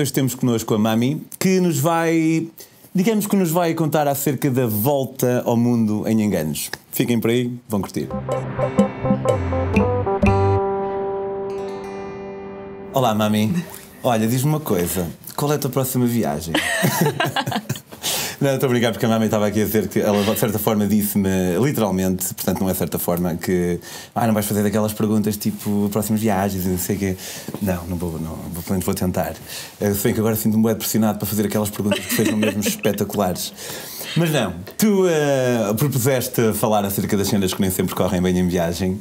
Hoje temos connosco a Mami, que nos vai, digamos que nos vai contar acerca da volta ao mundo em enganos. Fiquem por aí, vão curtir. Olá, Mami. Olha, diz-me uma coisa. Qual é a tua próxima viagem? Não, estou obrigado porque a mamãe estava aqui a dizer que ela, de certa forma, disse-me, literalmente, portanto, não é certa forma, que ah, não vais fazer daquelas perguntas tipo próximas viagens e não sei o quê. Não, não vou, não, vou, pelo menos vou tentar. sei que agora sinto-me bem pressionado para fazer aquelas perguntas que sejam mesmo espetaculares. Mas não, tu uh, propuseste falar acerca das cenas que nem sempre correm bem em viagem.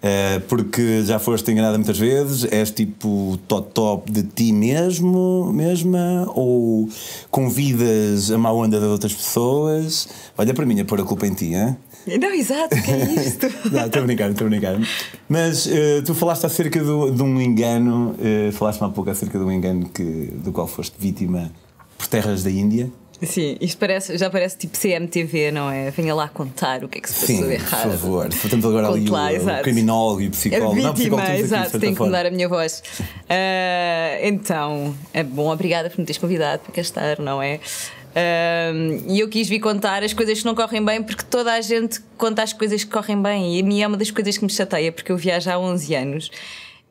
É, porque já foste enganada muitas vezes, és tipo top top de ti mesmo, mesma, ou convidas a má onda de outras pessoas. Olha para mim a pôr a culpa em ti, hein? Não, exato, que é isto? Não, estou a brincar, estou a brincar. Mas uh, tu falaste acerca do, de um engano, uh, falaste-me há pouco acerca de um engano que, do qual foste vítima por terras da Índia. Sim, isto parece, já parece tipo CMTV, não é? Venha lá contar o que é que se passou Sim, errado. Por favor, temos agora ali lá, o, o, criminólogo e o psicólogo. A vítima, não, é psicólogo exato, tenho que mudar a minha voz. Uh, então, é bom, obrigada por me teres convidado para cá estar, não é? Uh, e eu quis vir contar as coisas que não correm bem, porque toda a gente conta as coisas que correm bem, e a mim é uma das coisas que me chateia, porque eu viajo há 11 anos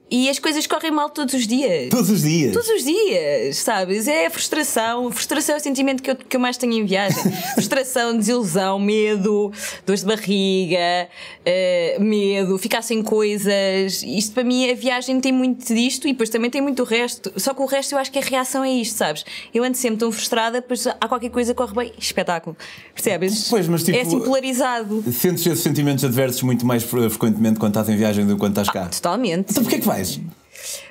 e as coisas correm mal todos os dias. Todos os dias? Todos os dias, sabes? É a frustração. Frustração é o sentimento que eu, que eu mais tenho em viagem. frustração, desilusão, medo, dores de barriga, uh, medo, ficar sem coisas. Isto para mim, a viagem tem muito disto e depois também tem muito o resto. Só que o resto eu acho que é a reação é isto, sabes? Eu ando sempre tão frustrada, pois há qualquer coisa que corre bem. Espetáculo. Percebes? Pois, mas tipo. É assim polarizado. Sentes esses sentimentos adversos muito mais frequentemente quando estás em viagem do que quando estás cá. Ah, totalmente. Então porquê é que vai? mais.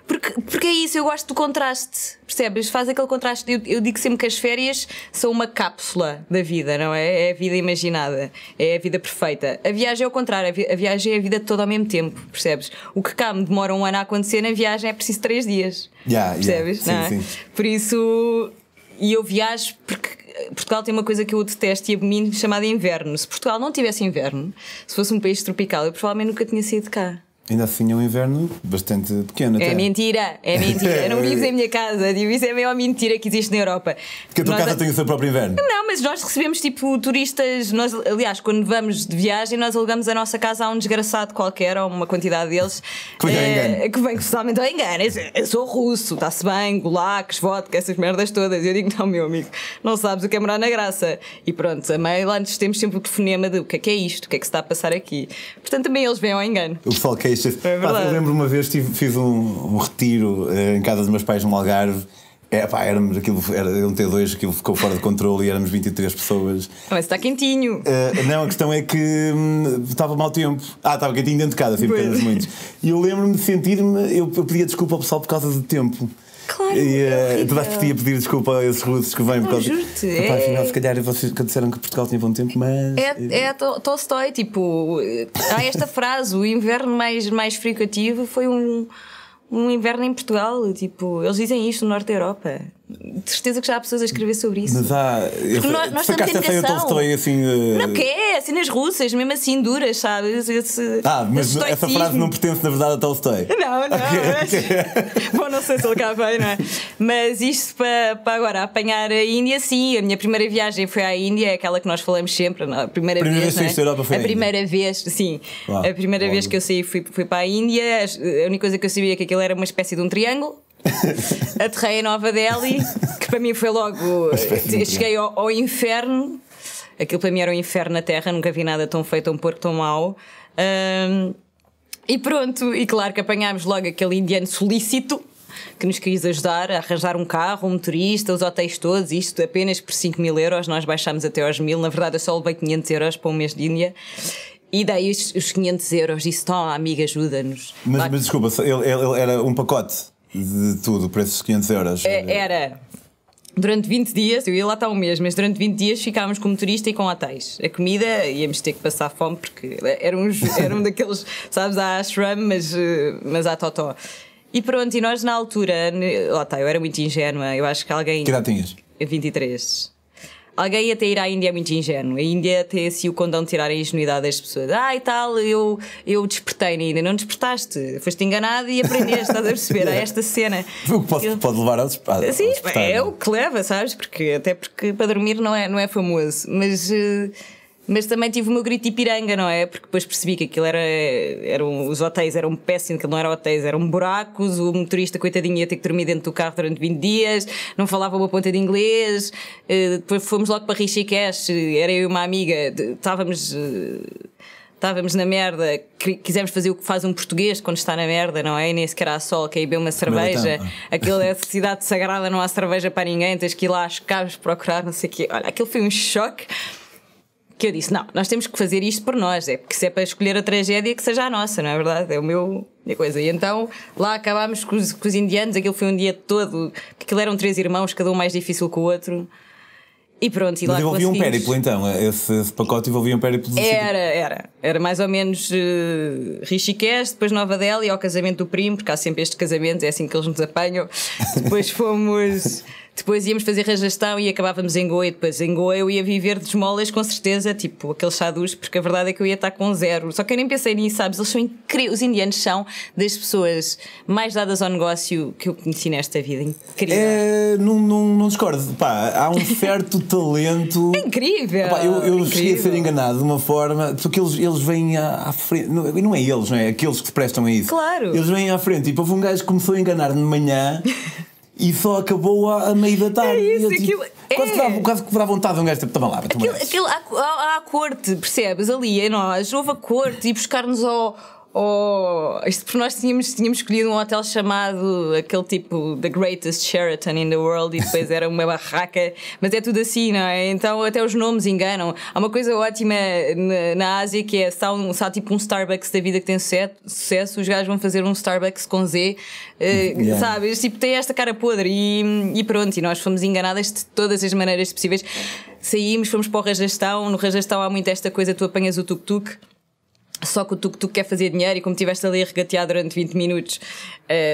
Porque, porque é isso, eu gosto do contraste, percebes? Faz aquele contraste. Eu, eu, digo sempre que as férias são uma cápsula da vida, não é? É a vida imaginada, é a vida perfeita. A viagem é o contrário, a viagem é a vida toda ao mesmo tempo, percebes? O que cá me demora um ano a acontecer, na viagem é preciso três dias. Yeah, percebes? Yeah. Sim, é? sim. Por isso, e eu viajo porque Portugal tem uma coisa que eu detesto e abomino chamada inverno. Se Portugal não tivesse inverno, se fosse um país tropical, eu provavelmente nunca tinha saído de cá. Ainda assim é um inverno bastante pequeno. É mentira, é mentira. não vives em minha casa. Digo, isso é a maior mentira que existe na Europa. Porque a tua nós... casa tem o seu próprio inverno. Não, mas nós recebemos tipo turistas. Nós, aliás, quando vamos de viagem, nós alugamos a nossa casa a um desgraçado qualquer, ou uma quantidade deles. Que vem é, Que vem totalmente ao engano. Eu sou russo, está-se bem, gulacos, vodka, essas merdas todas. E eu digo, não, meu amigo, não sabes o que é morar na graça. E pronto, a meio lá temos sempre o telefonema de o que é que é isto, o que é que se está a passar aqui. Portanto, também eles vêm ao engano. O pessoal que é é Pá, eu lembro uma vez tive, fiz um, um retiro eh, em casa dos meus pais no Algarve. É, pá, éramos aquilo, era um T2, aquilo ficou fora de controle e éramos 23 pessoas. Mas está quentinho. Uh, não, a questão é que hum, estava mau tempo. Ah, estava quentinho dentro de casa, sempre muitos. E eu lembro-me de sentir-me, eu, eu pedia desculpa ao pessoal por causa do tempo. Claro. E é toda a pedir, pedir desculpa a esses russos que vêm. porque... juro-te. É... Afinal, se calhar vocês que disseram que Portugal tinha bom tempo, mas. É, eh, é a Tolstói, tipo. Eh, há esta frase: o inverno mais, mais frio que eu tive foi um, um inverno em Portugal. Tipo, eles dizem isto no norte da Europa. De certeza que já há pessoas a escrever sobre isso. Mas há. nós, nós Sacaste essa eu Tolstói assim. Uh... Não, que é, nas russas, mesmo assim duras, sabes? Esse, ah, mas essa frase não pertence na verdade a Tolstói. Não, não. Okay, mas... okay. Bom, não sei se ele cá vem, não é? Mas isto para, para agora apanhar a Índia, sim. A minha primeira viagem foi à Índia, aquela que nós falamos sempre, é? a primeira, primeira vez. vez é? Europa foi a primeira Índia. vez, sim. Uau, a primeira uau. vez que eu saí fui, para a Índia, a única coisa que eu sabia é que aquilo era uma espécie de um triângulo a Nova Delhi, que para mim foi logo. Eh, cheguei ao, ao, inferno. Aquilo para mim era um inferno na Terra, nunca vi nada tão feito um porco, tão mau. Um, e pronto, e claro que apanhámos logo aquele indiano solícito que nos quis ajudar a arranjar um carro, um motorista, os hotéis todos, isto apenas por 5 mil euros. Nós baixámos até aos mil, na verdade eu só levei 500 euros para um mês de Índia. E daí os 500 euros, disse: Tom, amiga, ajuda-nos. Mas, mas, desculpa, ele, ele, ele era um pacote de tudo, preços de 500 euros. É, era. Durante 20 dias, eu ia lá estar um mês, mas durante 20 dias ficávamos com motorista e com hotéis. A comida íamos ter que passar fome porque era um, era um daqueles, sabes, há ashram, mas, eh, mas à totó. E pronto, e nós na altura, lá está, eu era muito ingênua, eu acho que alguém. Que idade tinhas? 23 alguém até ir à Índia é muito ingênuo. A Índia tem assim o condão de tirar a ingenuidade das pessoas. Ah, e tal, eu, eu despertei na Índia. Não despertaste, foste enganado e aprendeste, estás a perceber? yeah. Há esta cena. O que pode, pode levar a, Sim, despertar. Sim, é o que leva, sabes? Porque, até porque para dormir não é, não é famoso. Mas. Uh, mas também tive o meu grito de piranga, não é? Porque depois percebi que aquilo era. Eram, os hotéis eram péssimos, que não eram hotéis, eram buracos. O motorista, coitadinho, ia ter que dormir dentro do carro durante 20 dias, não falava uma ponta de inglês. Eh, depois fomos logo para Rishikesh, eh, era eu e uma amiga, estávamos. Eh, estávamos na merda, quisemos fazer o que faz um português quando está na merda, não é? E nem sequer há sol, que aí é uma é cerveja. É? Aquilo é a cidade sagrada, não há cerveja para ninguém, tens que ir lá às caves procurar, não sei o quê. Olha, aquilo foi um choque que eu disse: não, nós temos que fazer isto por nós, é porque se é para escolher a tragédia que seja a nossa, não é verdade? É o meu. Minha coisa. E então lá acabámos com os, com os indianos, aquilo foi um dia todo, porque aquilo eram três irmãos, cada um mais difícil que o outro. E pronto, e Mas lá envolvia um périplo então, esse, esse pacote envolvia um périplo do Era, era. Era mais ou menos uh, eh, Richiquez, depois Nova Delhi, ao casamento do primo, porque há sempre estes casamentos, é assim que eles nos apanham. Depois fomos. Depois íamos fazer rejeição e acabávamos em Goa, e depois em Goa eu ia viver de esmolas, com certeza, tipo aqueles chadus, porque a verdade é que eu ia estar com zero. Só que eu nem pensei nisso, sabes? Eles são incríveis, os indianos são das pessoas mais dadas ao negócio que eu conheci nesta vida. Incrível. É, não, não, não discordo. Pá, há um certo talento. É incrível! Pá, eu eu incrível. cheguei a ser enganado de uma forma, porque eles, eles vêm à, à frente. Não, não é eles, não é? Aqueles que se prestam a isso. Claro! Eles vêm à frente. Tipo, houve um gajo que começou a enganar de manhã. e só acabou a, meio da tarde. É isso, tipo, aquilo, quase, é. que dá, quase que dá vontade de um gajo tipo, então lá, aquilo, aquilo, há, há, há a corte, percebes? Ali é nós, houve a corte e buscar-nos ao ou. Oh, isto porque nós tínhamos, tínhamos escolhido um hotel chamado aquele tipo The Greatest Sheraton in the World e depois era uma barraca, mas é tudo assim, não é? Então até os nomes enganam. Há uma coisa ótima na, na Ásia que é se há, um, se há tipo um Starbucks da vida que tem sucesso, sucesso os gajos vão fazer um Starbucks com Z, uh, yeah. sabes? Tipo, tem esta cara podre e, e pronto, e nós fomos enganadas de todas as maneiras possíveis. Saímos, fomos para o Rajastão, no Rajastão há muito esta coisa, tu apanhas o tuk-tuk só que o tuk-tuk quer fazer dinheiro e como estiveste ali a regatear durante 20 minutos,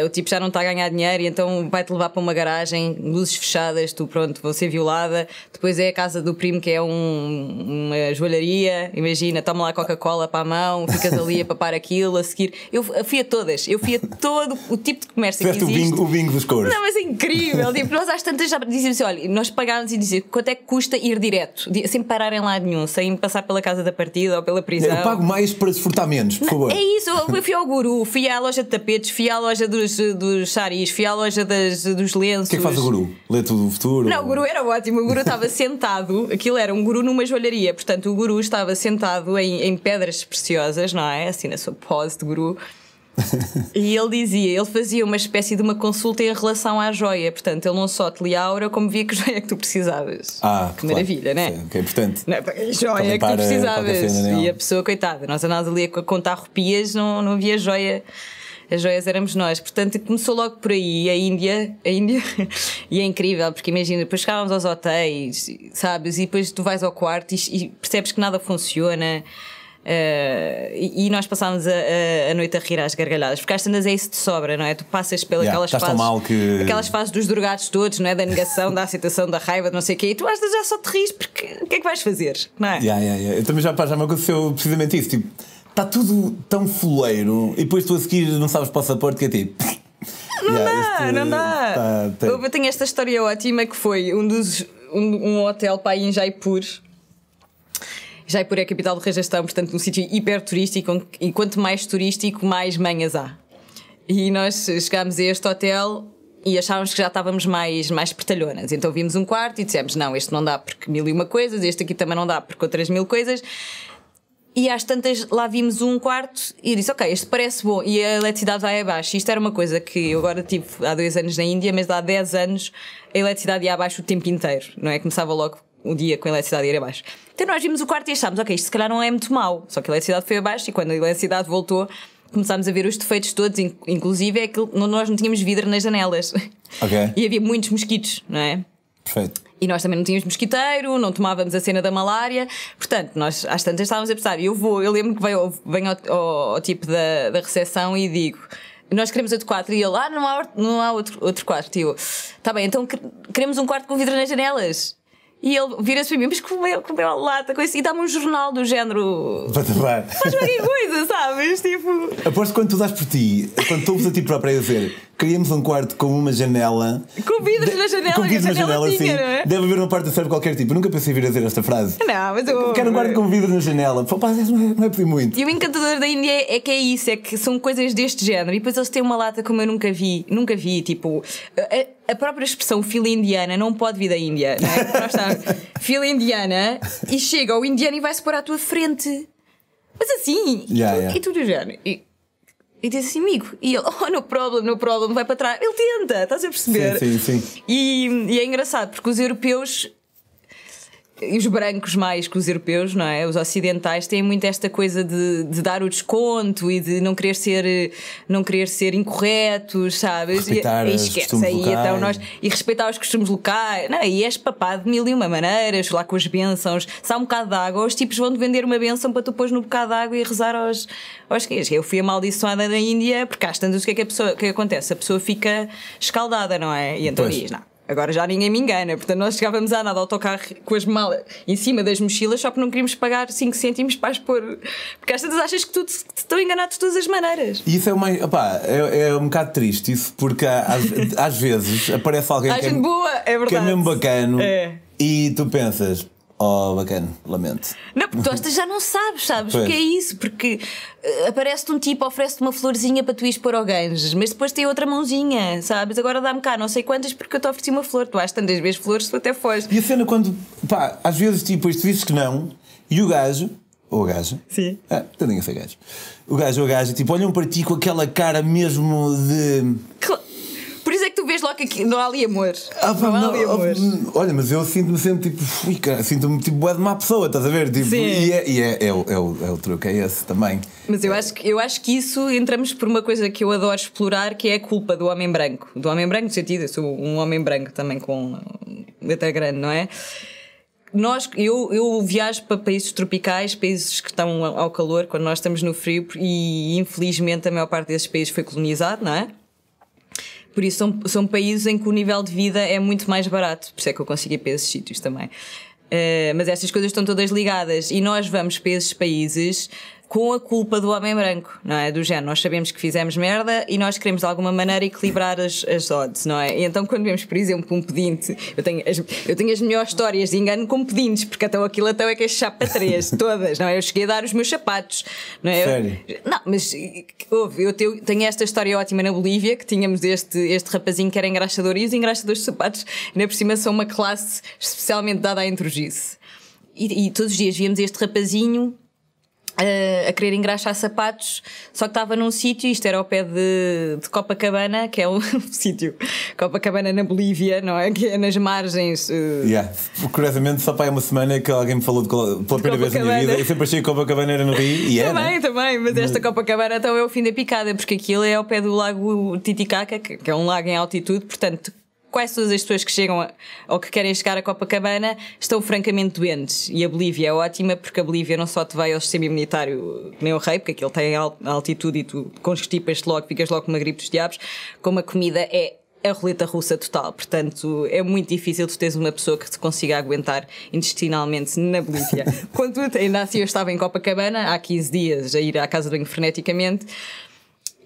uh, o tipo já não está a ganhar dinheiro e então vai-te levar para uma garagem, luzes fechadas, tu pronto, vou ser violada. Depois é a casa do primo que é um, uma joalharia, imagina, toma lá Coca-Cola para a mão, ficas ali a papar aquilo, a seguir. Eu fui a todas, eu fui a todo o tipo de comércio Feste que existe. O bingo, o dos cores. Não, mas é incrível. tipo, nós às tantas já dizíamos assim, olha, nós pagámos e dizíamos quanto é que custa ir direto, sem pararem lá nenhum, sem passar pela casa da partida ou pela prisão. Eu pago mais para de furtamentos, por favor. É isso, eu fui ao guru, fui à loja de tapetes, fui à loja dos, dos charis, fui à loja das, dos lenços. O que é que faz o guru? Lê tudo o futuro? Não, ou... o guru era ótimo, o guru estava sentado, aquilo era um guru numa joalharia, portanto o guru estava sentado em, em pedras preciosas, não é? Assim na sua pose de guru. e ele dizia, ele fazia uma espécie de uma consulta em relação à joia. Portanto, ele não só te lia a aura, como via que joia é que tu precisavas. Ah, que claro. maravilha, né? Sim, que é importante. Não, que é joia que tu precisavas. E a pessoa, coitada, nós andávamos ali a contar rupias, não, não havia joia. As joias éramos nós. Portanto, começou logo por aí, a Índia. A Índia. e é incrível, porque imagina, depois chegávamos aos hotéis, sabes? E depois tu vais ao quarto e, e percebes que nada funciona Uh, e, e, nós passámos a, a, a, noite a rir às gargalhadas, porque às tantas é isso de sobra, não é? Tu passas pelas yeah, aquelas fases. Mal que... Aquelas fases dos drogados todos, não é? Da negação, da aceitação, da raiva, de não sei o quê, e tu às vezes já só te ris porque o que é que vais fazer, não é? Yeah, yeah, Eu também já, pá, já me aconteceu precisamente isso, tipo, está tudo tão fuleiro e depois tu a seguir não sabes passaporte que é tipo. Não dá, este, não dá. Tá, tem... Tá. Eu tenho esta história ótima que foi um dos. Um, um hotel para em Jaipur Jaipur é a capital do Rajastão, portanto, um sítio hiper turístico, e quanto mais turístico, mais manhas há. E nós chegámos a este hotel e achávamos que já estávamos mais, mais pertalhonas. Então vimos um quarto e dissemos: não, este não dá porque mil e uma coisas, este aqui também não dá porque outras mil coisas. E às tantas lá vimos um quarto e disse: Ok, este parece bom. E a eletricidade vai abaixo. Isto era uma coisa que eu agora tive há dois anos na Índia, mas há dez anos a eletricidade ia abaixo o tempo inteiro, não é? Começava logo um dia com a eletricidade ir abaixo. Então nós vimos o quarto e achámos, ok, isto se calhar não é muito mau, só que a eletricidade foi abaixo e quando a eletricidade voltou começámos a ver os defeitos todos, inclusive é que nós não tínhamos vidro nas janelas. Okay. E havia muitos mosquitos, não é? Perfeito. E nós também não tínhamos mosquiteiro, não tomávamos a cena da malária. Portanto, nós às tantas estávamos a pensar, eu vou, eu lembro que venho, venho ao, ao, ao, tipo da, da recepção e digo. Nós queremos outro quarto. E ele, ah, não há, não há outro, outro quarto. E eu, tá bem, então queremos um quarto com vidro nas janelas. E ele vira-se para mim, mas comeu, é, comeu é a lata, isso e dá-me um jornal do género. Faz aqui coisa, sabes? Tipo. Aposto quando tu dás por ti, quando tu ouves a ti própria a dizer, queríamos um quarto com uma janela. Com vidros na janela, com vidros na janela, janela tinha, sim. É? Deve haver uma parte da série qualquer tipo. nunca pensei vir a dizer esta frase. Não, mas eu. Quero um quarto com vidro na janela. Pá, não é, não é pedir muito. E o encantador da Índia é que é isso, é que são coisas deste género. E depois eles têm uma lata como eu nunca vi, nunca vi, tipo. Eh, eh, a própria expressão fila indiana não pode vir da Índia, não é? fila indiana e chega o indiano e vai-se pôr à tua frente. Mas assim, yeah, e tu, yeah. e tu, e diz assim, amigo, e ele, oh, no problem, no problem, vai para trás. Ele tenta, estás a perceber? Sim, sim, sim. E, e é engraçado, porque os europeus e os brancos mais que os europeus, não é? Os ocidentais têm muito esta coisa de, de dar o desconto e de não querer ser, não querer ser incorretos, sabes? Respeitar e, e esquece. Aí, então nós, e respeitar os costumes locais. Não, e és papado de mil e uma maneiras, lá com as bênçãos. Se há um bocado de água, os tipos vão-te vender uma bênção para tu pôs no bocado de água e rezar aos, aos que Eu fui amaldiçoada na Índia, porque às tantas o que é que, a pessoa, é que acontece? A pessoa fica escaldada, não é? E então diz, não Agora já ninguém me engana, portanto nós chegávamos a nada ao autocarro com as malas em cima das mochilas só porque não queríamos pagar 5 cêntimos para as pôr. Porque às vezes achas que tu te, te estão enganados de todas as maneiras. E isso é, uma, opá, é, é um bocado triste, isso, porque às, às vezes aparece alguém. que é, boa, é verdade. Que é mesmo bacano. É. E tu pensas, Oh, bacana, lamento. Não, porque tu já não sabes, sabes? Pois. O que é isso? Porque eh, aparece-te um tipo, oferece-te uma florzinha para tu ires pôr ao ganges, mas depois tem outra mãozinha, sabes? Agora dá-me cá não sei quantas porque eu te ofereci uma flor. Tu achas tantas vezes flores, tu até foste. E a cena quando, pá, às vezes tipo, isto disse que não, e o gajo, ou o gajo, sim. Ah, tadinha então foi gajo. O gajo ou o gajo, tipo, olham para ti com aquela cara mesmo de. Claro que aqui não há ali amor. Ah, não, não, há ali ah, amor. Olha, mas eu sinto-me sempre tipo, sinto-me tipo é de má pessoa, estás a ver? Tipo, Sim. E, é, e é, é, é, o, é, o, é o truque, é esse também. Mas eu acho, que, eu acho que isso entramos por uma coisa que eu adoro explorar, que é a culpa do homem branco. Do homem branco, no sentido, eu sou um homem branco também com letra grande, não é? nós, eu, eu viajo para países tropicais, países que estão ao calor, quando nós estamos no frio, e infelizmente a maior parte desses países foi colonizado, não é? Por isso são, são países em que o nível de vida é muito mais barato. Por isso é que eu consegui ir para esses sítios também. Uh, mas estas coisas estão todas ligadas e nós vamos para esses países com a culpa do homem branco, não é? Do género, nós sabemos que fizemos merda e nós queremos de alguma maneira equilibrar as, as odds, não é? E então quando vemos, por exemplo, um pedinte, eu tenho as, eu tenho as melhores histórias de engano com pedintes, porque até então aquilo até então é que é chapa 3, todas, não é? Eu cheguei a dar os meus sapatos, não é? Sério? não, mas houve, eu tenho, tenho esta história ótima na Bolívia, que tínhamos este, este rapazinho que era engraxador e os engraxadores de sapatos, na por cima, são uma classe especialmente dada à intrugice. E, e, todos os dias víamos este rapazinho Uh, a querer engraxar sapatos, só que estava num sítio, isto era ao pé de, de Copacabana, que é um sítio, Copacabana na Bolívia, não é? Que é nas margens. Uh... Yeah. Curiosamente, só para uma semana que alguém me falou de, pela primeira vez na minha vida, eu sempre achei que Copacabana era no Rio e é. Também, né? também, mas esta Copacabana então é o fim da picada, porque aquilo é ao pé do lago Titicaca, que é um lago em altitude, portanto quase todas as pessoas que chegam a, ou que querem chegar a Copacabana estão francamente doentes. E a Bolívia é ótima porque a Bolívia não só te vai ao sistema imunitário nem o rei, porque aquilo tem altitude e tu constipas-te logo, ficas logo com uma gripe dos diabos, como a comida é a roleta russa total. Portanto, é muito difícil tu teres uma pessoa que te consiga aguentar intestinalmente na Bolívia. Quando ainda assim eu estava em Copacabana, há 15 dias, a ir à casa do banho freneticamente,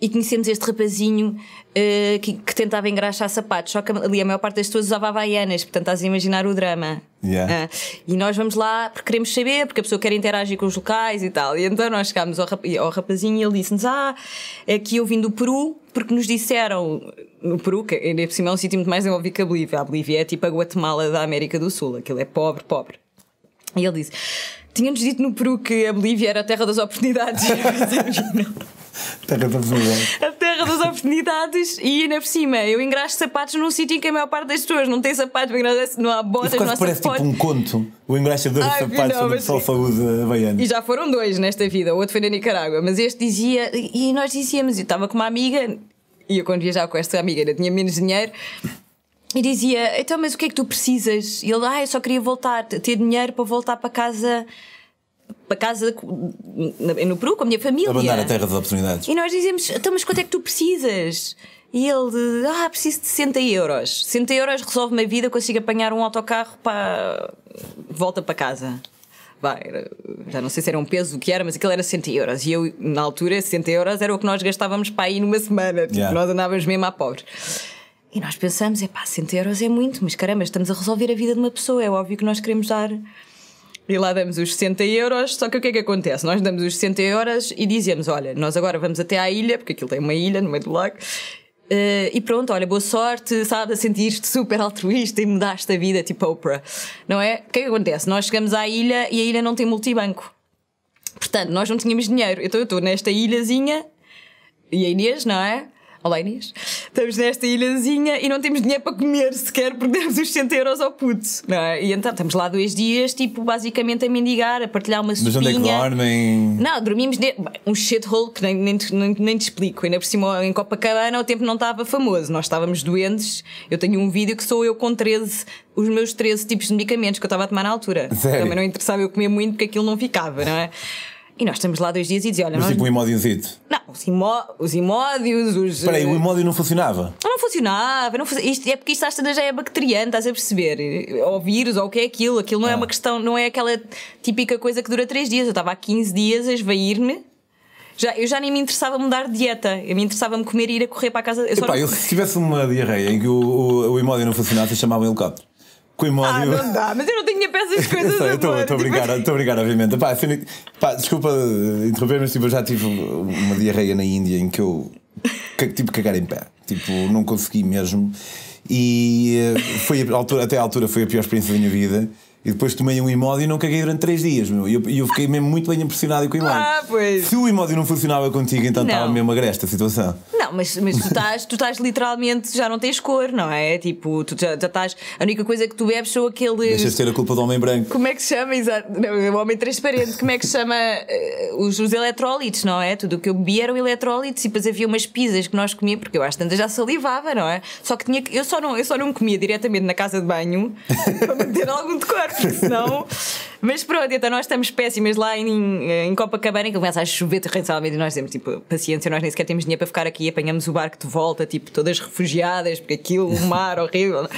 e conhecemos este rapazinho uh, que, que, tentava engraxar sapatos, só que ali a maior parte das pessoas usava havaianas, portanto estás a imaginar o drama. Yeah. Uh, e nós vamos lá porque queremos saber, porque a pessoa quer interagir com os locais e tal. E então nós chegámos ao, rap ao rapazinho e ele disse-nos: Ah, aqui eu vim do Peru, porque nos disseram no Peru, que ainda por cima é um sítio muito mais desenvolvido que a Bolívia. A Bolívia é tipo a Guatemala da América do Sul, aquilo é pobre, pobre. E ele disse: Tinha-nos dito no Peru que a Bolívia era a terra das oportunidades. terra das oportunidades. A terra das oportunidades e ainda por cima, eu engraxo sapatos num sítio em que a maior parte das pessoas não tem sapatos, não há botas, não há parece tipo um conto, o engraxador de sapatos do pessoal saúde baiano. E já foram dois nesta vida, o outro foi na Nicarágua, mas este dizia, e nós dizíamos, eu estava com uma amiga, e eu quando viajava com esta amiga, ainda tinha menos dinheiro, e dizia: Então, mas o que é que tu precisas? E ele: Ah, eu só queria voltar, ter dinheiro para voltar para casa para casa no Peru com a minha família. Abandonar a terra das oportunidades. E nós dizemos: então, mas quanto é que tu precisas? E ele, ah, preciso de 60 euros. 60 euros resolve-me a vida, consigo apanhar um autocarro para. volta para casa. Vai, já não sei se era um peso o que era, mas aquilo era 60 euros. E eu, na altura, 60 euros era o que nós gastávamos para ir numa semana. Tipo, yeah. nós andávamos mesmo à pobre. E nós pensamos, é pá, 60 euros é muito, mas caramba, estamos a resolver a vida de uma pessoa, é óbvio que nós queremos dar e lá damos os 60 euros, só que o que é que acontece? Nós damos os 60 euros e dizemos: olha, nós agora vamos até à ilha, porque aquilo tem uma ilha no meio do lago, Uh, e pronto, olha, boa sorte, sabe, a sentir-te super altruísta e mudaste a vida, tipo Oprah, não é? O que é que acontece? Nós chegamos à ilha e a ilha não tem multibanco. Portanto, nós não tínhamos dinheiro, então eu estou nesta ilhazinha e a Inês, não é? Olá Inês, estamos nesta ilhazinha e não temos dinheiro para comer sequer porque demos os 100 euros ao puto, não é? E então estamos lá dois dias, tipo, basicamente a mendigar, a partilhar uma sopinha. Mas onde é que dormem? Não, dormimos de... um shithole que nem, nem, nem, nem, te explico. Ainda por cima, em Copacabana, o tempo não estava famoso, nós estávamos doentes. Eu tenho um vídeo que sou eu com 13, os meus 13 tipos de medicamentos que eu estava a tomar na altura. Sério? Também não interessava eu comer muito porque aquilo não ficava, não é? E nós estamos lá dois dias e dizia: Olha, Mas nós... tipo um imódiozito. Não, os, imó... os imódios, os. Espera o imódio não funcionava? Não, funcionava. Não fun... isto, é porque isto às já é bacteriano, estás a perceber? Ou vírus, ou o que é aquilo. Aquilo não é ah. é uma questão, não é aquela típica coisa que dura três dias. Eu estava há 15 dias a esvair-me. Já, eu já nem me interessava mudar de dieta. Eu me interessava-me comer e ir a correr para a casa. Eu, Epá, eu se tivesse uma diarreia em que o, o, o imóvel não funcionasse, eu chamava um helicóptero com imóvel Ah, não dá, mas eu não tinha peças coisas eu sei, Estou a brincar, estou tipo, a brincar, obviamente. Pá, assim, Pá, desculpa interromper, mas tipo, eu já tive uma diarreia na Índia em que eu tipo cagar em pé. Tipo, não consegui mesmo. E eh, foi a altura, até à altura foi a pior experiência da minha vida. E depois tomei um imóvel e não caguei durante 3 dias, meu. E eu, eu, fiquei mesmo muito bem impressionado com o imóvel. Ah, Se o imóvel não funcionava contigo, então estava mesmo agreste a situação. Não, mas, mas tu, estás, tu estás literalmente, já não tens cor, não é? Tipo, tu já, já estás. A única coisa que tu bebes são aqueles. Deixas de ter a culpa do homem branco. Como é que se chama? Exato. Não, o homem transparente. Como é que se chama uh, os, os eletrólitos, não é? Tudo o que eu bebia eram eletrólitos e depois havia umas pizzas que nós comíamos, porque eu acho que tantas já salivava, não é? Só que tinha que. Eu só não, eu só não comia diretamente na casa de banho para manter algum decor, porque senão. Mas pronto, então nós estamos péssimas lá em, em Copacabana, que começa a chover torrencialmente e nós dizemos, tipo, paciência, nós nem sequer temos dinheiro para ficar aqui, apanhamos o barco de volta, tipo, todas refugiadas, porque aquilo, o mar horrível.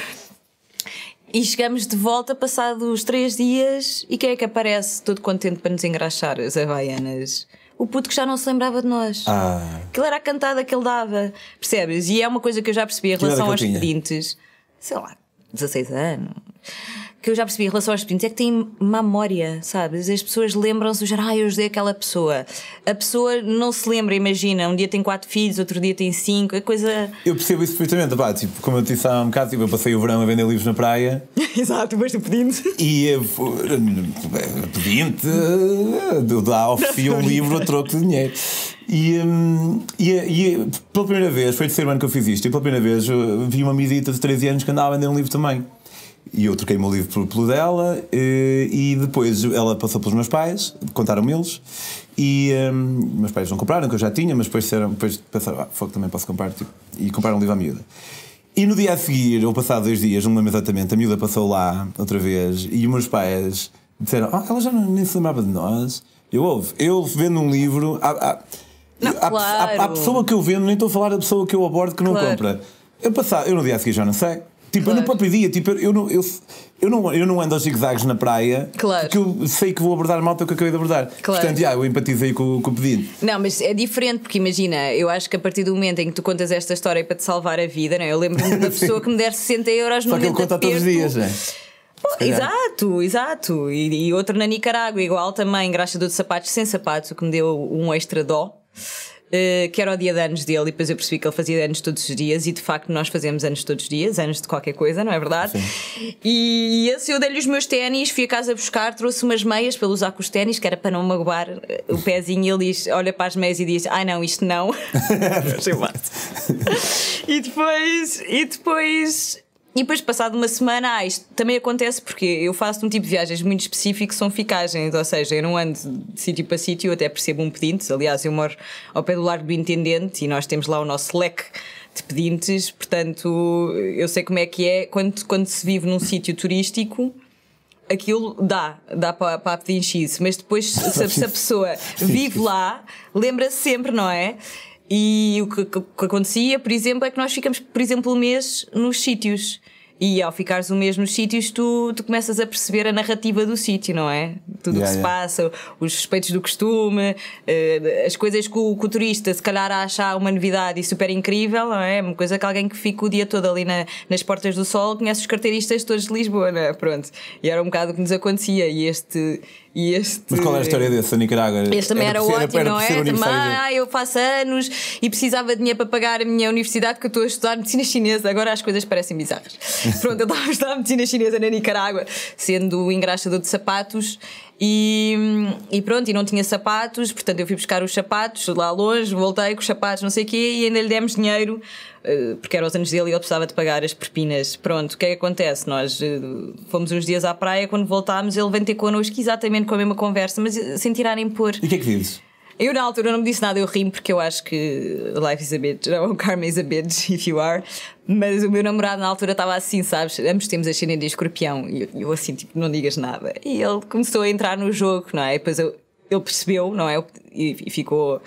E chegamos de volta passados três dias e quem é que aparece todo contente para nos engraxar as havaianas? O puto que já não se lembrava de nós. Ah. Aquilo era a cantada que ele dava, percebes? E é uma coisa que eu já percebi em relação é aos pedintes. Sei lá, 16 anos que eu já percebi em relação aos espinhos é que têm má memória, sabes? As pessoas lembram-se do género, ah, eu ajudei aquela pessoa. A pessoa não se lembra, imagina, um dia tem quatro filhos, outro dia tem cinco, a coisa. Eu percebo isso perfeitamente, pá, tipo, como eu te disse há um bocado, tipo, eu passei o verão a vender livros na praia. Exato, mas tu pedinte. E pedinte, dá, oferecia um livro a troco de dinheiro. E, hum, e, e pela primeira vez, foi o terceiro ano que eu fiz isto, e pela primeira vez eh, vi uma medita de 13 anos que andava a vender um livro também. E eu troquei o meu livro pelo dela, eh, e depois ela passou pelos meus pais, contaram-me eles, e um, ehm, meus pais não compraram, que eu já tinha, mas depois, disseram, depois pensaram, ah, foi que também posso comprar, tipo, e compraram um livro à miúda. E no dia a seguir, ou passado dois dias, não me lembro exatamente, a miúda passou lá outra vez, e os meus pais disseram, ah, ela já não, nem se lembrava de nós. Eu ouvo, eu vendo um livro, há, há, não, há, claro. há, pessoa que eu vendo, nem estou a falar da pessoa que eu abordo que não claro. compra. Eu, passava, eu no dia a seguir já não sei. Tipo, claro. eu no próprio dia, tipo, eu, eu, não, eu, eu, não, eu não ando aos zigzags na praia claro. porque eu sei que vou abordar malta que eu acabei de abordar. Claro. Portanto, já, eu empatizei com, com o pedido. Não, mas é diferente porque imagina, eu acho que a partir do momento em que tu contas esta história para te salvar a vida, não é? Eu lembro-me da pessoa que me der 60 euros no Só momento que ele conta todos os dias, não é? exato, exato. E, e outro na Nicarágua, igual também, graxador de sapatos sem sapatos, o que me deu um extra dó. Eh, que era o dia de anos dele, e depois eu percebi que ele fazia anos todos os dias, e de facto nós fazemos anos todos os dias, anos de qualquer coisa, não é verdade? Sim. E esse eu dei-lhe os meus ténis, fui a casa buscar, trouxe umas meias para usar com os ténis, que era para não magoar eh, o pezinho, e ele diz, olha para as meias e diz: Ai ah, não, isto não. e depois, e depois e depois, passado uma semana, ah, isto também acontece porque eu faço um tipo de viagens muito específicas que são ficagens, ou seja, eu não ando de sítio para sítio, eu até percebo um pedinte. Aliás, eu moro ao pé do Largo do Intendente e nós temos lá o nosso leque de pedintes, portanto, eu sei como é que é quando, quando se vive num sítio turístico aquilo dá, dá para, para pedinchice, mas depois se, se a pessoa vive lá, lembra-se sempre, não é? E o que, que, que, acontecia, por exemplo, é que nós ficamos, por exemplo, um mês nos sítios. E ao ficares um mês nos sítios, tu, tu começas a perceber a narrativa do sítio, não é? Tudo o yeah, que se yeah. passa, os respeitos do costume, eh, as coisas que o, que o, turista se calhar acha uma novidade e super incrível, não é? Uma coisa que alguém que fica o dia todo ali na, nas portas do sol conhece os carteiristas todos de Lisboa, não é? Pronto. E era um bocado o que nos acontecia. E este e este... Mas qual é a história desse, a Nicarágua? Este também era, era ótimo, não é? ah, eu faço anos e precisava de dinheiro para pagar a minha universidade porque eu estou a estudar medicina chinesa. Agora as coisas parecem bizarras. Pronto, eu estava a estudar medicina chinesa na Nicarágua, sendo engraxador de sapatos e, e, pronto, e não tinha sapatos, portanto eu fui buscar os sapatos lá longe, voltei com os sapatos, não sei o quê, e ainda lhe demos dinheiro, eh, porque eram os anos dele e ele precisava de pagar as perpinas. Pronto, o que é que acontece? Nós eh, fomos uns dias à praia, quando voltámos, ele vem ter connosco exatamente com a mesma conversa, mas sem tirarem por. E o que é que dizes? Eu, na altura, não me disse nada, eu rimo porque eu acho que life is a bitch. Não, karma is a bitch, if you are. Mas o meu namorado, na altura, estava assim, sabes? Ambos temos a cena de escorpião. E eu, eu, assim, tipo, não digas nada. E ele começou a entrar no jogo, não é? E depois eu, ele percebeu, não é? E ficou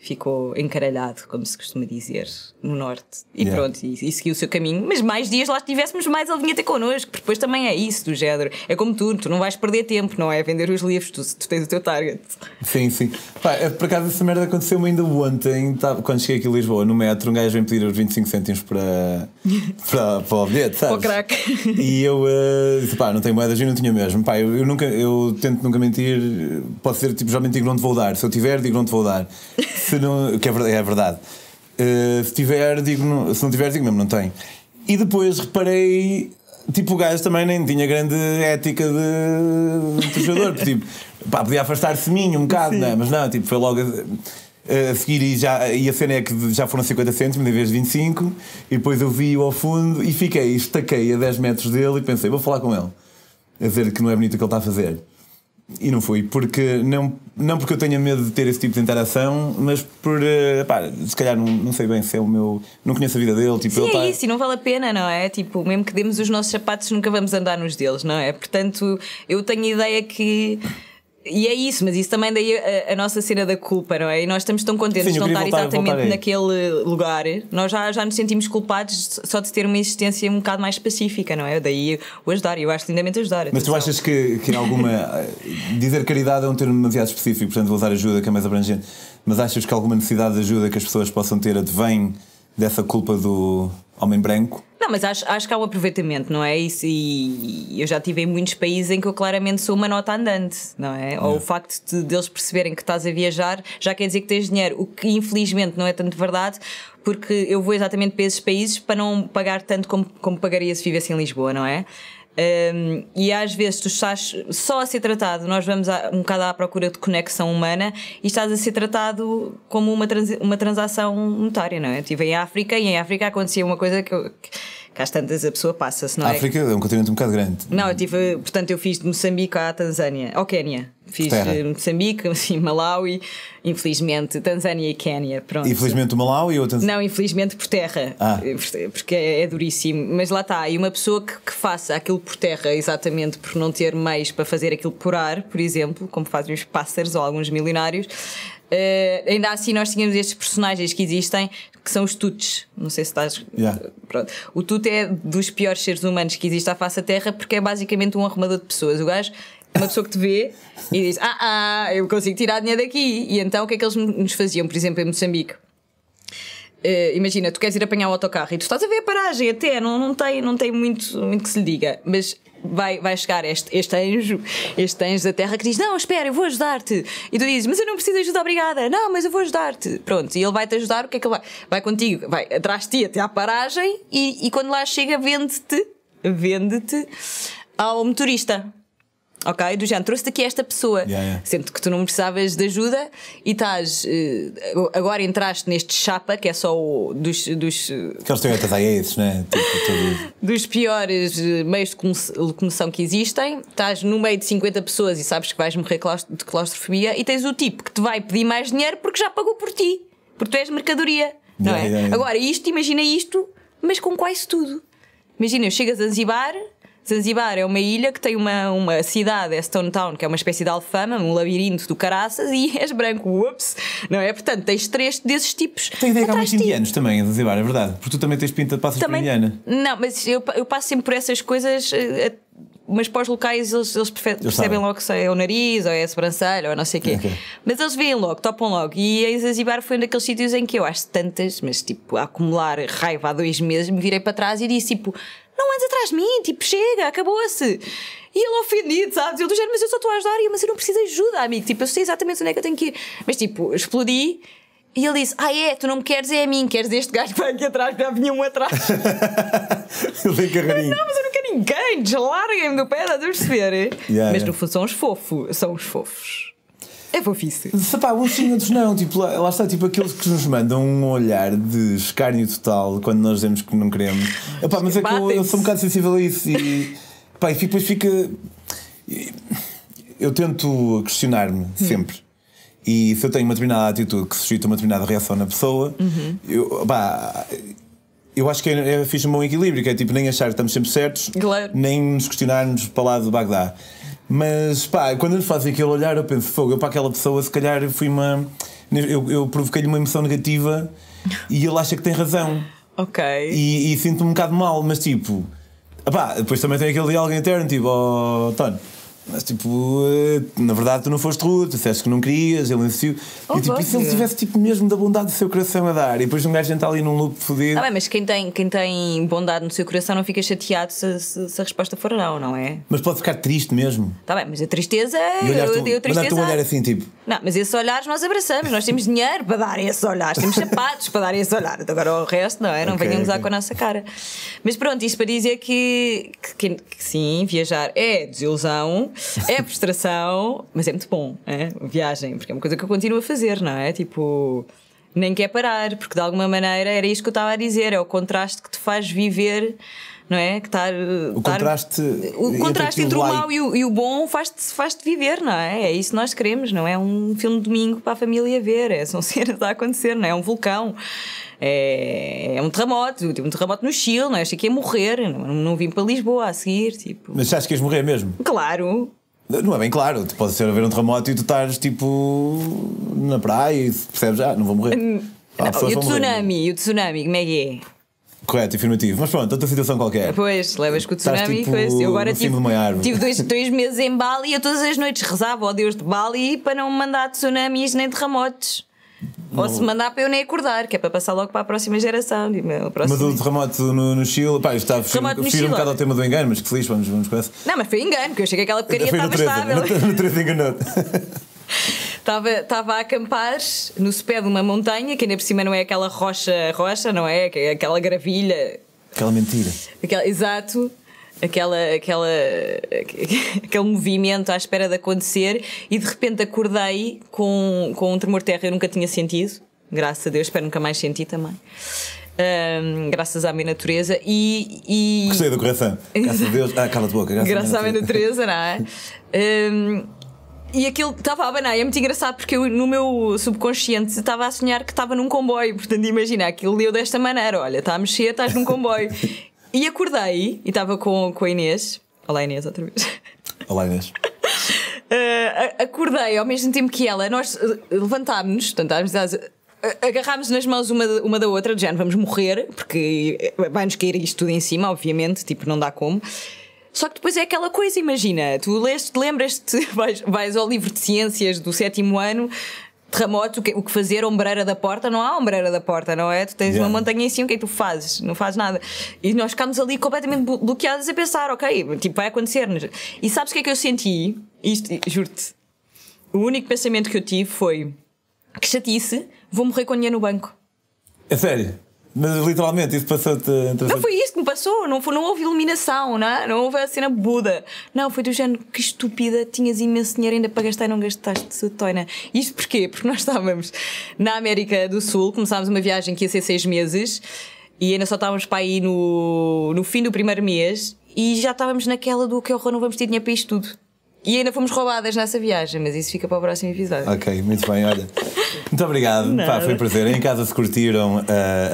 ficou encaralhado, como se costuma dizer, no norte. E yeah. pronto, e, e, seguiu o seu caminho. Mas mais dias lá estivéssemos, mais ele vinha ter connosco. Depois também é isso do género. É como tu, tu não vais perder tempo, não é? Vender os livros, tu, tu tens o teu target. Sim, sim. Pá, é, por acaso essa merda aconteceu-me ainda ontem, tá, quando cheguei aqui a Lisboa, no metro, um gajo vem pedir os 25 cêntimos para, para, para o bilhete, sabes? Para o crack. E eu uh, disse, pá, não tenho moedas e não tinha mesmo. Pá, eu, eu, nunca, eu tento nunca mentir, posso dizer, tipo, já menti que não te vou dar. Se eu tiver, digo não te vou dar. se não, que é verdade. É verdade. Uh, se tiver, digo, se não tiver, digo mesmo, não tem. E depois reparei, tipo, o gajo também nem tinha grande ética de, de tipo, pá, podia afastar-se de mim um bocado, Sim. É? mas não, tipo, foi logo. A, a seguir e, já, e a cena é que já foram 50 cêntimos em vez de 25 e depois eu vi-o ao fundo e fiquei, estaquei a 10 metros dele e pensei, vou falar com ele a dizer que não é bonito o que ele está a fazer e não fui, porque não, não porque eu tenha medo de ter esse tipo de interação, mas por. Eh, pá, se calhar não, não sei bem se é o meu. Não conheço a vida dele. Tipo, Sim, ele, pá, tá é isso, e não vale a pena, não é? Tipo, mesmo que demos os nossos sapatos, nunca vamos andar nos deles, não é? Portanto, eu tenho a ideia que. E é isso, mas isso também daí a, a, nossa cena da culpa, não é? E nós estamos tão contentes Sim, de não estar voltar, exatamente voltar naquele lugar, nós já, já nos sentimos culpados só de ter uma existência um bocado mais pacífica, não é? Daí o ajudar, eu acho lindamente ajudar. Mas atenção. tu achas que, que alguma. dizer caridade é um termo demasiado específico, portanto vou usar ajuda que é mais abrangente, mas achas que alguma necessidade de ajuda que as pessoas possam ter advém dessa culpa do homem branco? Não, mas acho, acho que há um aproveitamento, não é? Isso, e eu já tive em muitos países em que eu claramente sou uma nota andante, não é? Ou o facto de, eles perceberem que estás a viajar já quer dizer que tens dinheiro, o que infelizmente não é tanto verdade, porque eu vou exatamente para esses países para não pagar tanto como, como pagaria se vivesse em Lisboa, não é? Um, e às vezes tu estás só a ser tratado, nós vamos a, um bocado à procura de conexão humana e estás a ser tratado como uma, uma transação monetária, não é? Eu estive tipo, em África e em África acontecia uma coisa que, eu, que cá às tantas a pessoa passa-se, não a é? África é um continente um bocado grande. Não, eu tive, portanto, eu fiz de Moçambique à Tanzânia, ao Quénia. Fiz de Moçambique, assim, Malawi, infelizmente, Tanzânia e Quénia. Pronto. Infelizmente o Malawi ou a Tanzânia? Não, infelizmente por terra, ah. Eh, porque é, é, duríssimo. Mas lá está, e uma pessoa que, que, faça aquilo por terra, exatamente por não ter meios para fazer aquilo por ar, por exemplo, como fazem os pássaros ou alguns milionários, Uh, ainda assim, nós tínhamos estes personagens que existem, que são os Tuts. Não sei se estás. Yeah. Pronto. O Tut é dos piores seres humanos que existe à face da Terra, porque é basicamente um arrumador de pessoas. O gajo uma pessoa que te vê e diz: Ah, ah, eu consigo tirar dinheiro daqui. E então o que é que eles nos faziam, por exemplo, em Moçambique? Uh, imagina, tu queres ir apanhar o autocarro e tu estás a ver a paragem até, não, não, tem, não tem muito, muito que se lhe diga, mas vai, vai chegar este, este anjo, este anjo da terra que diz: Não, espera, eu vou ajudar-te. E tu dizes: Mas eu não preciso de ajuda, obrigada. Não, mas eu vou ajudar-te. Pronto, e ele vai te ajudar. O que é que ele vai? Vai contigo, vai atrás de ti até à paragem e, e quando lá chega, vende-te, vende-te ao motorista. Ok? Do género, trouxe aqui esta pessoa. Yeah, yeah. Sendo que tu não precisavas de ajuda e estás. Eh, agora entraste neste chapa, que é só o. dos. dos Aqueles eh, teoretas aí, esses, né? Tipo, dos piores eh, meios de locomoção que existem. Estás no meio de 50 pessoas e sabes que vais morrer de claustrofobia e tens o tipo que te vai pedir mais dinheiro porque já pagou por ti. Porque tu és mercadoria. Não yeah, é? Agora, isto, imagina isto, mas com quase tudo. Imagina, chegas a Zibar Zanzibar é uma ilha que tem uma, uma cidade, é Stone Town, que é uma espécie de alfama, um labirinto do caraças, e és branco, ups, não é? Portanto, tens três desses tipos. Tem ideia que há muitos indianos também, em Zanzibar, é verdade, porque tu também tens pinta de passas também, por indiana. Não, mas eu, eu passo sempre por essas coisas. Eh, eh, mas para os locais eles, eles percebem logo se é o nariz, ou é a sobrancelha, ou não sei o quê. Okay. Mas eles veem logo, topam logo. E em Zanzibar foi um daqueles sítios em que eu, acho tantas, mas tipo, a acumular raiva há dois meses, me virei para trás e disse tipo atrás de mim, tipo, chega, acabou-se. E ele ofendido, sabes? Eu do género, mas eu só estou a ajudar, eu, mas eu não preciso de ajuda, amigo. Tipo, eu sei exatamente onde é que eu tenho que ir. Mas tipo, explodi e ele disse: Ah, é, tu não me queres, é a mim, queres este gajo que vai aqui atrás, já vinha um atrás. ele tem é carreirinho. Não, mas eu não quero ninguém, deslarguem-me do pé, estás a perceber? Yeah, mas no fundo são os fofos, são os fofos. É fofice. pá, uns sim, outros não. Tipo, lá, lá, está, tipo, aqueles que nos mandam um olhar de escárnio total quando nós dizemos que não queremos. Epá, mas é que eu, eu, sou um bocado sensível a isso e, pá, e depois fica. Eu tento questionar-me hum. sempre. E se eu tenho uma determinada atitude que suscita uma determinada reação na pessoa, uhum. eu, pá, eu acho que é, é, fiz um bom equilíbrio, que é tipo nem achar que estamos sempre certos, claro. nem nos questionarmos para lá de Bagdá. Mas pá, quando eles fazem aquele olhar, eu penso, fogo, eu para aquela pessoa, se calhar fui uma. Eu, eu provoquei-lhe uma emoção negativa e ele acha que tem razão. Ok. E, e sinto-me um bocado mal, mas tipo. Pá, depois também tem aquele diálogo interno, tipo, oh, Tony mas tipo, eh, na verdade tu não foste rude, disseste que não querias, ele insistiu. Oh, e tipo, e se ele tivesse tipo, mesmo da bondade do seu coração a dar? E depois um gajo entra ali num loop fodido. Ah, bem, mas quem tem, quem tem bondade no seu coração não fica chateado se, se, se a resposta for não, não é? Mas pode ficar triste mesmo. Está bem, mas a tristeza. É- e olhar eu, eu tristeza. Mas olhar assim, tipo. Não, mas esses olhares nós abraçamos, nós temos dinheiro para dar esses olhares, temos sapatos para dar esses olhares. Agora o resto, não é? Não okay, venham usar okay. com a nossa cara. Mas pronto, isto para dizer que, que, que, que sim, viajar é desilusão. É frustração, mas é muito bom, é? viagem, porque é uma coisa que eu continuo a fazer, não é? Tipo, nem quer parar, porque de alguma maneira era isso que eu estava a dizer, é o contraste que te faz viver não é? Que estar, eh, o contraste, o contraste entre, o mau e o, e o bom faz-te faz viver, não é? É isso que nós queremos, não é um filme de domingo para a família ver, é, são cenas a acontecer, não é? É um vulcão. É, é um terremoto, tipo um terremoto no Chile, não é? Achei que ia morrer, não, não vim para Lisboa a seguir, tipo. Mas achas que ias morrer mesmo? Claro, não é bem claro, pode ser haver um terremoto e tu estás tipo na praia e percebes, ah, não vou morrer. Não, ah, e o tsunami, morrer. e o tsunami, como é que é? Correto, afirmativo. Mas pronto, outra situação qualquer. Pois, levas com o tsunami tipo, e coisa. Eu agora tive, tive dois, dois meses em Bali e eu todas as noites rezava ao Deus de Bali para não mandar tsunamis nem terremotos. Ou se mandar para eu nem acordar, que é para passar logo para a próxima geração. próxima... Mas o terremoto no, no Chile, pá, estava a fugir, um bocado ao tema do engano, mas que feliz, vamos, vamos com essa. Não, mas foi engano, porque eu cheguei aquela porcaria estava estável. A natureza enganou Estava, estava a acampar no sopé de uma montanha, que ainda por cima não é aquela rocha, rocha, não é? é aquela gravilha. Aquela mentira. Aquela, exato. Aquela, aquela, aquele movimento à espera de acontecer e de repente acordei com, com um tremor de terra eu nunca tinha sentido. Graças a Deus, espero nunca mais sentir também. Um, graças à minha natureza e, e... gostei do coração graças a Deus ah, cala de boca graças, graças à minha natureza, natureza não é um, E aquilo estava a banar, é muito engraçado porque eu, no meu subconsciente, estava a sonhar que estava num comboio. Portanto, imagina, aquilo deu desta maneira: olha, está a mexer, estás num comboio. e acordei e estava com, com a Inês. Olá, Inês, outra vez. Olá, Inês. Uh, acordei ao mesmo tempo que ela, nós eh, levantámos-nos, portanto, agarrámos nas mãos uma, uma da outra, já vamos morrer, porque vai-nos cair isto tudo em cima, obviamente, tipo, não dá como. Só que depois é aquela coisa, imagina, tu leste, lembras-te, vais, vais ao livro de ciências do sétimo ano, terremoto, o que fazer, ombreira da porta, não há ombreira da porta, não é? Tu tens yeah. uma montanha em cima, o que é que tu fazes? Não fazes nada. E nós ficámos ali completamente bloqueados a pensar, ok, tipo, vai acontecer-nos. E sabes o que é que eu senti? Isto, juro-te. O único pensamento que eu tive foi que chatice, vou morrer com dinheiro no banco. É sério? Mas literalmente, isso passou-te. Não foi isso passou, não, foi, não houve iluminação, não, é? não houve a cena Buda. Não, foi do género que estúpida, tinhas imenso dinheiro ainda para gastar e não gastaste setoina. Isto porquê? Porque nós estávamos na América do Sul, começámos uma viagem que ia ser seis meses e ainda só estávamos para aí no, no fim do primeiro mês e já estávamos naquela do que horror, não vamos ter dinheiro para isto tudo. E ainda fomos roubadas nessa viagem, mas isso fica para o próximo episódio. Ok, muito bem, olha. Muito obrigado, Pá, foi um prazer. Em casa se curtiram, uh,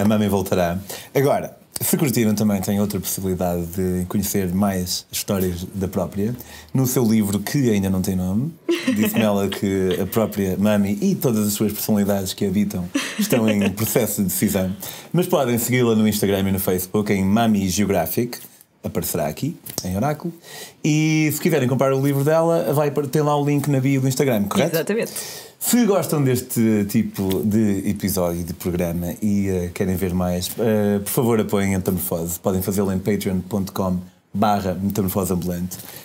a mamãe voltará. Agora, se curtiram também, tem outra possibilidade de conhecer mais histórias da própria. No seu livro, que ainda não tem nome, disse-me ela que a própria Mami e todas as suas personalidades que a habitam estão em processo de decisão. Mas podem segui-la no Instagram e no Facebook em Mami Geographic aparecerá aqui, em Oráculo. E se quiserem comprar o livro dela, vai, tem lá o link na bio do Instagram, correto? Exatamente. Se gostam deste tipo de episódio de programa e uh, querem ver mais, uh, por favor apoiem a Metamorfose. Podem fazê-lo em patreon.com barra metamorfose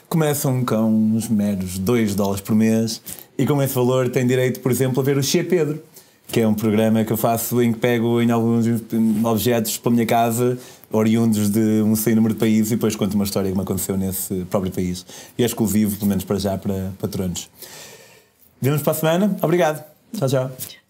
Começam com uns meros 2 dólares por mês e com esse valor têm direito, por exemplo, a ver o Che Pedro que é um programa que eu faço em que pego em alguns objetos para a minha casa, oriundos de um sem número de países, e depois conto uma história que me aconteceu nesse próprio país. E é exclusivo, pelo menos para já, para patronos. Vemos para a semana. Obrigado. Tchau, tchau.